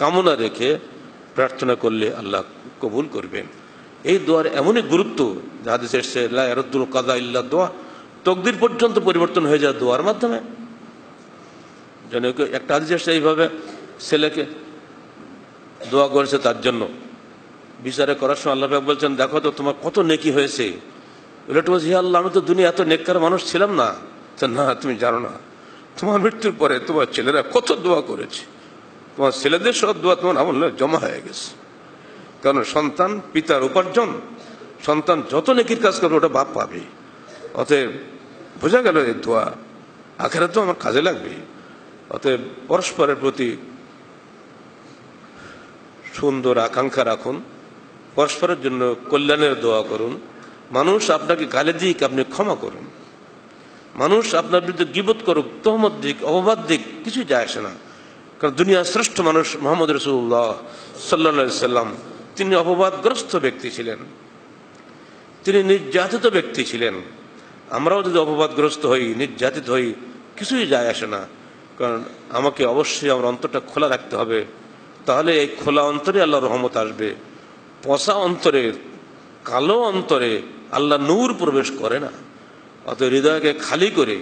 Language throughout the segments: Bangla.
কামনা রেখে প্রার্থনা করলে আল্লাহ কবুল করবেন এই দোয়ার এমনই গুরুত্ব যাহাদের শেষে এরদুল কাদা ইল্লা দোয়া তকদির পর্যন্ত পরিবর্তন হয়ে যায় দোয়ার মাধ্যমে যেন একটা আদি এসছে এইভাবে ছেলেকে দোয়া করেছে তার জন্য বিচারে করার সময় আল্লাহ বলছেন দেখো তো তোমার কত নেকি হয়েছে উল্লেট বলছে হে আল্লাহ আমি তো দুনিয়া এত নেককার মানুষ ছিলাম না না তুমি জানো না তোমার মৃত্যুর পরে তোমার ছেলেরা কত দোয়া করেছে তোমার ছেলেদের সব দোয়া তোমার আমল জমা হয়ে গেছে কারণ সন্তান পিতার উপার্জন সন্তান যত নেকির কাজ করবে ওটা বাপ পাবে অতএব বোঝা গেল এই দোয়া আখেরা তো আমার কাজে লাগবে অতএব পরস্পরের প্রতি সুন্দর আকাঙ্ক্ষা রাখুন পরস্পরের জন্য কল্যাণের দোয়া করুন মানুষ আপনাকে গালে দিক আপনি ক্ষমা করুন মানুষ আপনার বিরুদ্ধে গিবোধ করুক তহমত দিক অপবাদ দিক কিছু যায় আসে না কারণ দুনিয়ার শ্রেষ্ঠ মানুষ মোহাম্মদ রসুল্লাহ সাল্লা সাল্লাম তিনি অপবাদগ্রস্ত ব্যক্তি ছিলেন তিনি নির্যাতিত ব্যক্তি ছিলেন আমরাও যদি অপবাদগ্রস্ত হই নির্যাতিত হই কিছুই যায় আসে না কারণ আমাকে অবশ্যই আমার অন্তরটা খোলা রাখতে হবে তাহলে এই খোলা অন্তরে আল্লাহ রহমত আসবে পশা অন্তরে কালো অন্তরে আল্লাহ নূর প্রবেশ করে না অত হৃদয়কে খালি করে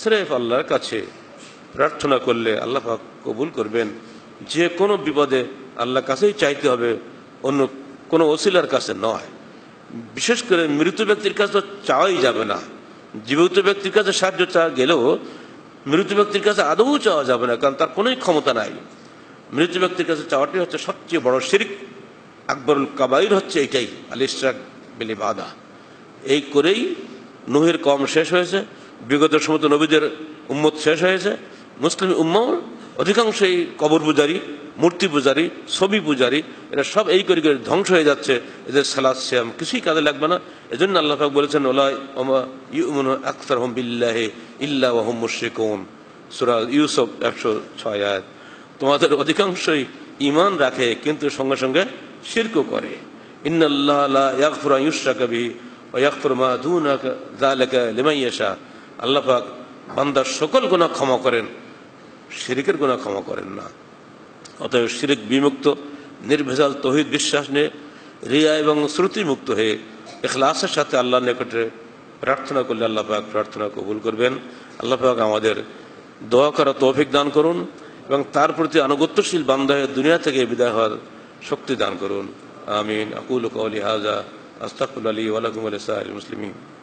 স্রেফ আল্লাহর কাছে প্রার্থনা করলে আল্লাহ কবুল করবেন যে কোনো বিপদে আল্লাহ কাছেই চাইতে হবে অন্য কোনো ওসিলার কাছে নয় বিশেষ করে মৃত ব্যক্তির কাছে তো চাওয়াই যাবে না জীবিত ব্যক্তির কাছে সাহায্য চাওয়া গেলেও মৃত ব্যক্তির কাছে আদৌ চাওয়া যাবে না কারণ তার কোনোই ক্ষমতা নাই মৃত ব্যক্তির কাছে চাওয়াটি হচ্ছে সবচেয়ে বড় শিরিক আকবরুল কাবাইর হচ্ছে এটাই আল ইসরাক বেলে বাদা এই করেই নহের কম শেষ হয়েছে বিগত সমস্ত নবীদের উম্মত শেষ হয়েছে মুসলিম উম্মার অধিকাংশই কবর পূজারী মূর্তি পূজারী ছবি পূজারী এরা সব এই করে করে ধ্বংস হয়ে যাচ্ছে এদের সালাদ শ্যাম কিছুই কাজে লাগবে না এজন্য আল্লাহ পাক বলেছেন ওলা ওমা ইউমন আখতার হম বিল্লাহে ইল্লা ওহম মুশিকুন সুরা ইউসুফ একশো ছয় তোমাদের অধিকাংশই ইমান রাখে কিন্তু সঙ্গে সঙ্গে শিরকও করে ইন্নাল্লাহ ইয়াকফুরা ইউসরা কবি ও মা দুনা জালেকা লিমাইয়াশা আল্লাহ পাক বান্দার সকল গুণা ক্ষমা করেন শিরিকের গুণা ক্ষমা করেন না অতএব শিরিক বিমুক্ত নির্ভেজাল তহিদ বিশ্বাস নিয়ে রিয়া এবং শ্রুতিমুক্ত হয়ে এখলাসের সাথে আল্লাহ নিকটে প্রার্থনা করলে আল্লাহ পাক প্রার্থনা কবুল করবেন আল্লাহ পাক আমাদের দোয়া করা তৌফিক দান করুন এবং তার প্রতি আনুগত্যশীল বান্ধা দুনিয়া থেকে বিদায় হওয়ার শক্তি দান করুন আমিন আকুল কৌলি হাজা আস্তাকুল আলী ওয়ালাকুম আলী সাহা মুসলিমিন